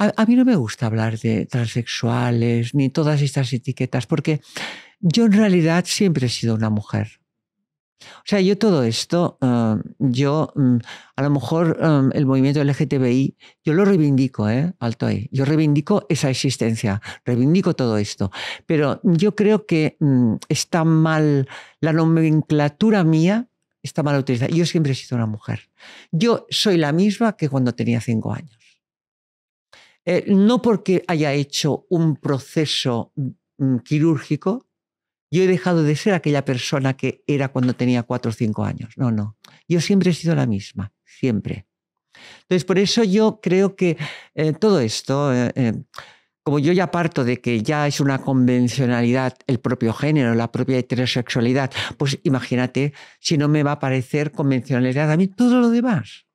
A, mí no me gusta hablar de transexuales ni todas estas etiquetas, porque yo en realidad siempre he sido una mujer. O sea, yo todo esto, eh, yo mm, a lo mejor eh, el movimiento LGTBI, yo lo reivindico, ¿eh? Alto ahí. Yo reivindico esa existencia, reivindico todo esto. Pero yo creo que mm, está mal, la nomenclatura mía está mal utilizada. Yo siempre he sido una mujer. Yo soy la misma que cuando tenía cinco años. Eh, no porque haya hecho un proceso mm, quirúrgico, yo he dejado de ser aquella persona que era cuando tenía cuatro o cinco años. No, no. Yo siempre he sido la misma, siempre. Entonces, por eso yo creo que eh, todo esto, eh, como yo ya parto de que ya es una convencionalidad el propio género, la propia heterosexualidad, pues imagínate si no me va a parecer convencionalidad a mí todo lo demás.